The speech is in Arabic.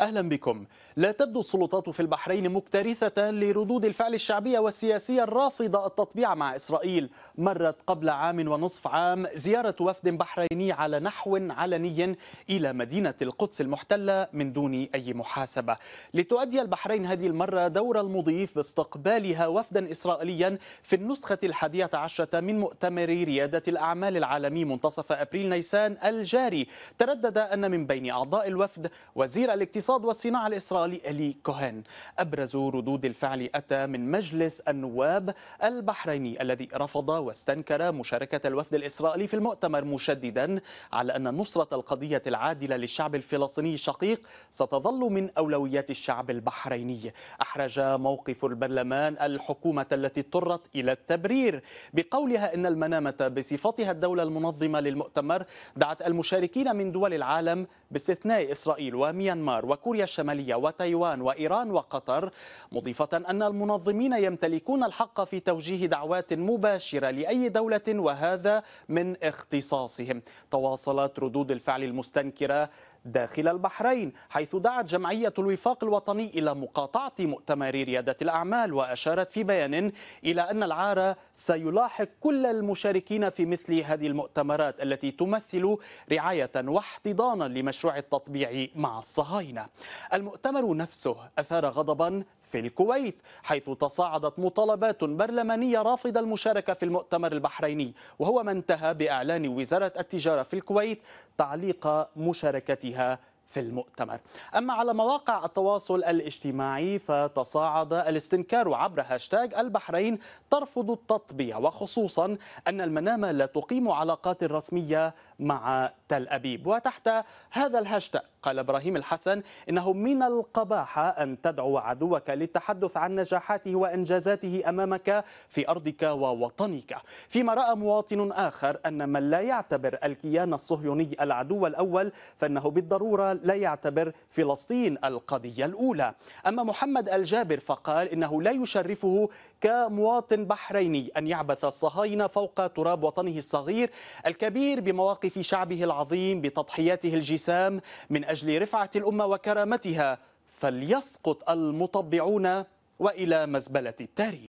أهلا بكم لا تبدو السلطات في البحرين مكترثة لردود الفعل الشعبية والسياسية الرافضة التطبيع مع إسرائيل مرت قبل عام ونصف عام زيارة وفد بحريني على نحو علني إلى مدينة القدس المحتلة من دون أي محاسبة لتؤدي البحرين هذه المرة دور المضيف باستقبالها وفدا إسرائيليا في النسخة الحادية عشرة من مؤتمر ريادة الأعمال العالمي منتصف أبريل نيسان الجاري تردد أن من بين أعضاء الوفد وزير الاقتصاد الاقتصاد والصناعة الإسرائيلي ألي كوهين أبرز ردود الفعل أتى من مجلس النواب البحريني الذي رفض واستنكر مشاركة الوفد الإسرائيلي في المؤتمر مشددا على أن نصرة القضية العادلة للشعب الفلسطيني الشقيق ستظل من أولويات الشعب البحريني أحرج موقف البرلمان الحكومة التي اضطرت إلى التبرير بقولها إن المنامة بصفتها الدولة المنظمة للمؤتمر دعت المشاركين من دول العالم باستثناء إسرائيل وميانمار وكوريا الشمالية وتايوان وإيران وقطر مضيفة أن المنظمين يمتلكون الحق في توجيه دعوات مباشرة لأي دولة وهذا من اختصاصهم تواصلت ردود الفعل المستنكرة داخل البحرين حيث دعت جمعية الوفاق الوطني إلى مقاطعة مؤتمر ريادة الأعمال وأشارت في بيان إلى أن العار سيلاحق كل المشاركين في مثل هذه المؤتمرات التي تمثل رعاية واحتضانا لمشروع التطبيع مع الصهاينة المؤتمر نفسه أثار غضبا في الكويت حيث تصاعدت مطالبات برلمانية رافضة المشاركة في المؤتمر البحريني وهو ما انتهى بإعلان وزارة التجارة في الكويت تعليق مشاركتها في المؤتمر أما على مواقع التواصل الاجتماعي فتصاعد الاستنكار عبر هاشتاج البحرين ترفض التطبيع وخصوصا أن المنامة لا تقيم علاقات رسمية مع تل أبيب وتحت هذا الهاشتاج قال إبراهيم الحسن إنه من القباحة أن تدعو عدوك للتحدث عن نجاحاته وإنجازاته أمامك في أرضك ووطنك فيما رأى مواطن آخر أن من لا يعتبر الكيان الصهيوني العدو الأول فإنه بالضرورة لا يعتبر فلسطين القضية الأولى أما محمد الجابر فقال إنه لا يشرفه كمواطن بحريني أن يعبث الصهاينة فوق تراب وطنه الصغير الكبير بمواقف في شعبه العظيم بتضحياته الجسام من أجل رفعة الأمة وكرامتها فليسقط المطبعون وإلى مزبلة التاريخ